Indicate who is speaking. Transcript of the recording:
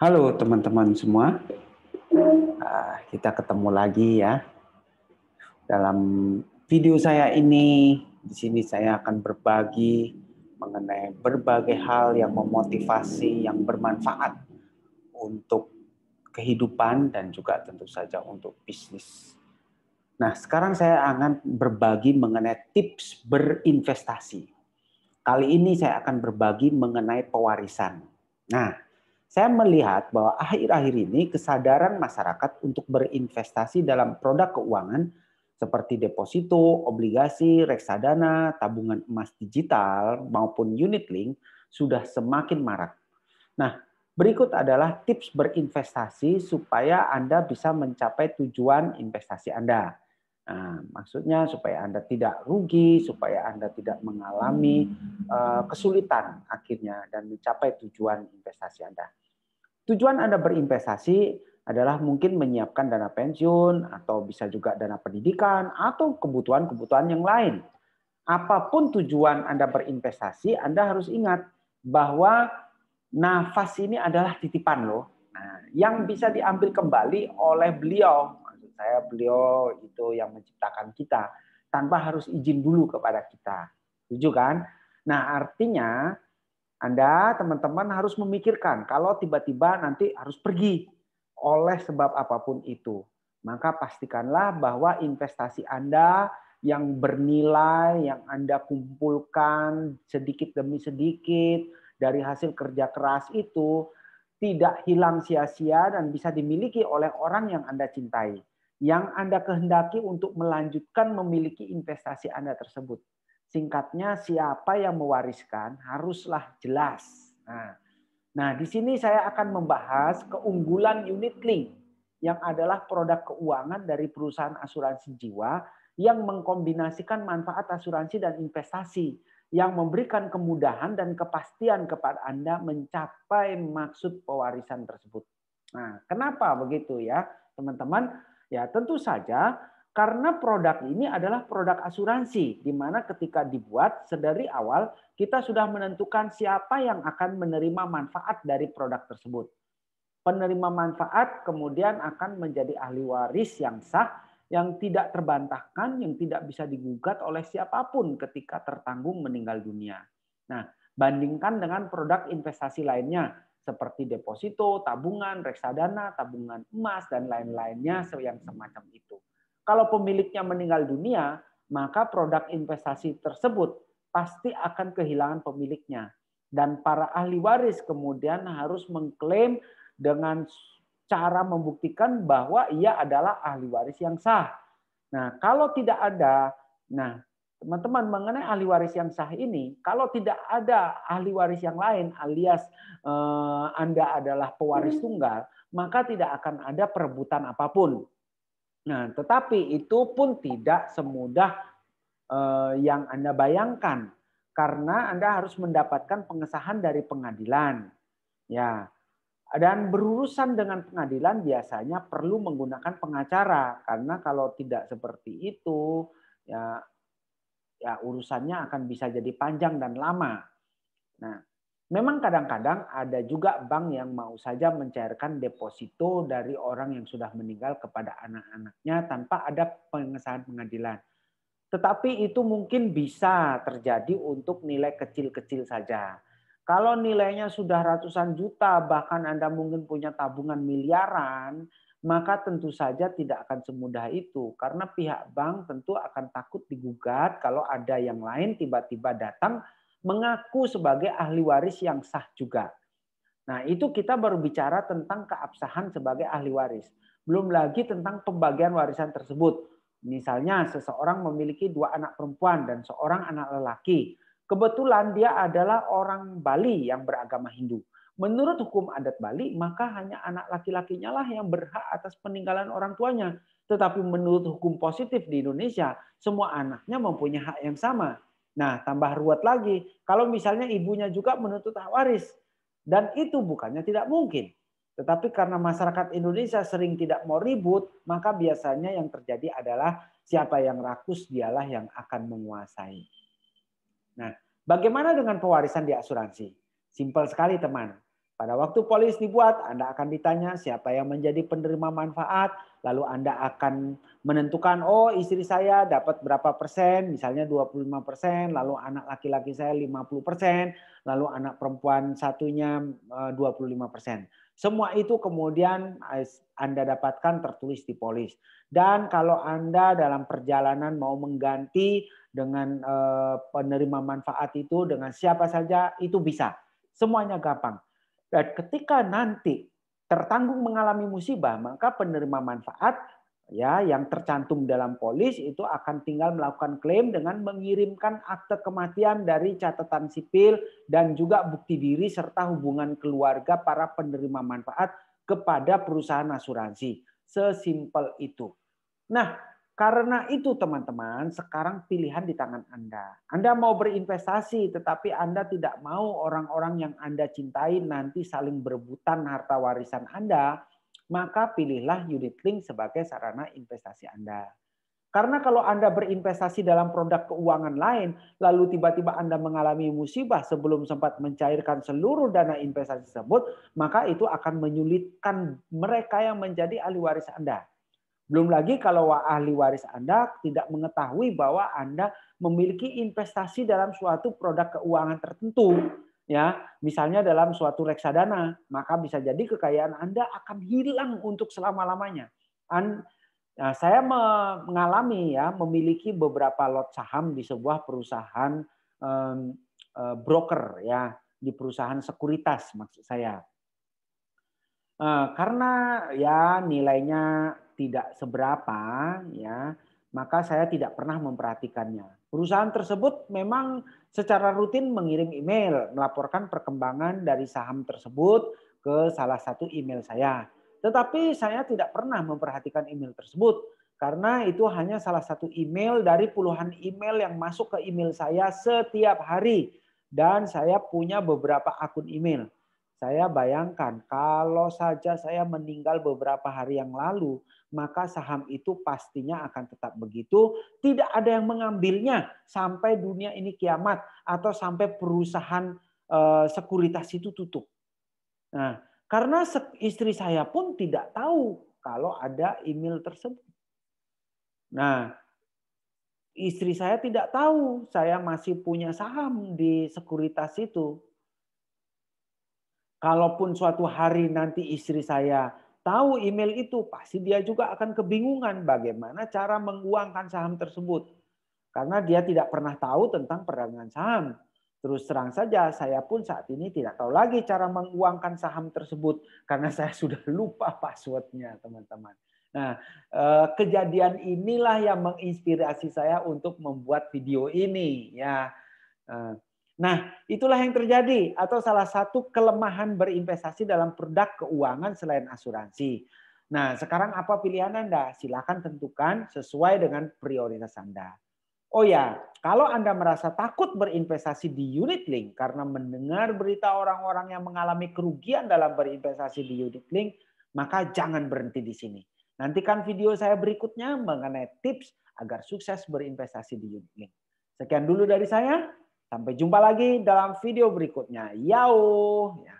Speaker 1: Halo teman-teman semua, ah, kita ketemu lagi ya. Dalam video saya ini, di sini saya akan berbagi mengenai berbagai hal yang memotivasi, yang bermanfaat untuk kehidupan dan juga tentu saja untuk bisnis. Nah, sekarang saya akan berbagi mengenai tips berinvestasi. Kali ini saya akan berbagi mengenai pewarisan. Nah, saya melihat bahwa akhir-akhir ini kesadaran masyarakat untuk berinvestasi dalam produk keuangan seperti deposito, obligasi, reksadana, tabungan emas digital maupun unit link sudah semakin marak. Nah, berikut adalah tips berinvestasi supaya Anda bisa mencapai tujuan investasi Anda. Nah, maksudnya supaya Anda tidak rugi, supaya Anda tidak mengalami uh, kesulitan akhirnya dan mencapai tujuan investasi Anda. Tujuan Anda berinvestasi adalah mungkin menyiapkan dana pensiun atau bisa juga dana pendidikan atau kebutuhan-kebutuhan yang lain. Apapun tujuan Anda berinvestasi, Anda harus ingat bahwa nafas ini adalah titipan loh. Nah, yang bisa diambil kembali oleh beliau saya beliau itu yang menciptakan kita tanpa harus izin dulu kepada kita. Setuju kan? Nah, artinya Anda teman-teman harus memikirkan kalau tiba-tiba nanti harus pergi oleh sebab apapun itu. Maka pastikanlah bahwa investasi Anda yang bernilai yang Anda kumpulkan sedikit demi sedikit dari hasil kerja keras itu tidak hilang sia-sia dan bisa dimiliki oleh orang yang Anda cintai yang Anda kehendaki untuk melanjutkan memiliki investasi Anda tersebut. Singkatnya, siapa yang mewariskan haruslah jelas. Nah, nah di sini saya akan membahas keunggulan unit link yang adalah produk keuangan dari perusahaan asuransi jiwa yang mengkombinasikan manfaat asuransi dan investasi yang memberikan kemudahan dan kepastian kepada Anda mencapai maksud pewarisan tersebut. Nah, kenapa begitu ya, teman-teman? Ya, tentu saja karena produk ini adalah produk asuransi di mana ketika dibuat sedari awal kita sudah menentukan siapa yang akan menerima manfaat dari produk tersebut. Penerima manfaat kemudian akan menjadi ahli waris yang sah yang tidak terbantahkan, yang tidak bisa digugat oleh siapapun ketika tertanggung meninggal dunia. Nah, bandingkan dengan produk investasi lainnya seperti deposito, tabungan, reksadana, tabungan emas, dan lain-lainnya yang semacam itu. Kalau pemiliknya meninggal dunia, maka produk investasi tersebut pasti akan kehilangan pemiliknya. Dan para ahli waris kemudian harus mengklaim dengan cara membuktikan bahwa ia adalah ahli waris yang sah. Nah, kalau tidak ada, nah teman-teman mengenai ahli waris yang sah ini, kalau tidak ada ahli waris yang lain alias eh, Anda adalah pewaris hmm. tunggal, maka tidak akan ada perebutan apapun. Nah, tetapi itu pun tidak semudah eh, yang Anda bayangkan karena Anda harus mendapatkan pengesahan dari pengadilan. Ya. Dan berurusan dengan pengadilan biasanya perlu menggunakan pengacara karena kalau tidak seperti itu ya ya urusannya akan bisa jadi panjang dan lama. Nah, memang kadang-kadang ada juga bank yang mau saja mencairkan deposito dari orang yang sudah meninggal kepada anak-anaknya tanpa ada pengesahan pengadilan. Tetapi itu mungkin bisa terjadi untuk nilai kecil-kecil saja. Kalau nilainya sudah ratusan juta, bahkan Anda mungkin punya tabungan miliaran, maka tentu saja tidak akan semudah itu karena pihak bank tentu akan takut digugat kalau ada yang lain tiba-tiba datang mengaku sebagai ahli waris yang sah juga. Nah, itu kita baru bicara tentang keabsahan sebagai ahli waris. Belum lagi tentang pembagian warisan tersebut. Misalnya seseorang memiliki dua anak perempuan dan seorang anak lelaki. Kebetulan dia adalah orang Bali yang beragama Hindu. Menurut hukum adat Bali, maka hanya anak laki-lakinya lah yang berhak atas peninggalan orang tuanya. Tetapi menurut hukum positif di Indonesia, semua anaknya mempunyai hak yang sama. Nah, tambah ruwet lagi kalau misalnya ibunya juga menuntut hak waris. Dan itu bukannya tidak mungkin. Tetapi karena masyarakat Indonesia sering tidak mau ribut, maka biasanya yang terjadi adalah siapa yang rakus dialah yang akan menguasai. Nah, bagaimana dengan pewarisan di asuransi? Simpel sekali teman. Pada waktu polis dibuat, Anda akan ditanya siapa yang menjadi penerima manfaat, lalu Anda akan menentukan, oh istri saya dapat berapa persen, misalnya 25 persen, lalu anak laki-laki saya 50 persen, lalu anak perempuan satunya 25 eh, persen. Semua itu kemudian Anda dapatkan tertulis di polis. Dan kalau Anda dalam perjalanan mau mengganti dengan eh, penerima manfaat itu dengan siapa saja, itu bisa. Semuanya gampang dan ketika nanti tertanggung mengalami musibah, maka penerima manfaat ya yang tercantum dalam polis itu akan tinggal melakukan klaim dengan mengirimkan akte kematian dari catatan sipil dan juga bukti diri serta hubungan keluarga para penerima manfaat kepada perusahaan asuransi. Sesimpel itu. Nah, karena itu teman-teman, sekarang pilihan di tangan Anda. Anda mau berinvestasi tetapi Anda tidak mau orang-orang yang Anda cintai nanti saling berebutan harta warisan Anda, maka pilihlah unit link sebagai sarana investasi Anda. Karena kalau Anda berinvestasi dalam produk keuangan lain, lalu tiba-tiba Anda mengalami musibah sebelum sempat mencairkan seluruh dana investasi tersebut, maka itu akan menyulitkan mereka yang menjadi ahli waris Anda. Belum lagi kalau ahli waris Anda tidak mengetahui bahwa Anda memiliki investasi dalam suatu produk keuangan tertentu, ya, misalnya dalam suatu reksadana, maka bisa jadi kekayaan Anda akan hilang untuk selama-lamanya. Nah, saya mengalami ya memiliki beberapa lot saham di sebuah perusahaan um, broker ya di perusahaan sekuritas maksud saya. Uh, karena ya nilainya tidak seberapa ya, maka saya tidak pernah memperhatikannya. Perusahaan tersebut memang secara rutin mengirim email melaporkan perkembangan dari saham tersebut ke salah satu email saya. Tetapi saya tidak pernah memperhatikan email tersebut karena itu hanya salah satu email dari puluhan email yang masuk ke email saya setiap hari dan saya punya beberapa akun email. Saya bayangkan kalau saja saya meninggal beberapa hari yang lalu, maka saham itu pastinya akan tetap begitu. Tidak ada yang mengambilnya sampai dunia ini kiamat atau sampai perusahaan eh, sekuritas itu tutup. Nah, karena istri saya pun tidak tahu kalau ada email tersebut. Nah, istri saya tidak tahu saya masih punya saham di sekuritas itu. Kalaupun suatu hari nanti istri saya tahu email itu, pasti dia juga akan kebingungan bagaimana cara menguangkan saham tersebut. Karena dia tidak pernah tahu tentang perdagangan saham. Terus terang saja, saya pun saat ini tidak tahu lagi cara menguangkan saham tersebut karena saya sudah lupa passwordnya, teman-teman. Nah, eh, kejadian inilah yang menginspirasi saya untuk membuat video ini, ya. Eh, Nah, itulah yang terjadi atau salah satu kelemahan berinvestasi dalam produk keuangan selain asuransi. Nah, sekarang apa pilihan Anda? Silakan tentukan sesuai dengan prioritas Anda. Oh ya, kalau Anda merasa takut berinvestasi di unit link karena mendengar berita orang-orang yang mengalami kerugian dalam berinvestasi di unit link, maka jangan berhenti di sini. Nantikan video saya berikutnya mengenai tips agar sukses berinvestasi di unit link. Sekian dulu dari saya. Sampai jumpa lagi dalam video berikutnya. Yau! Ya.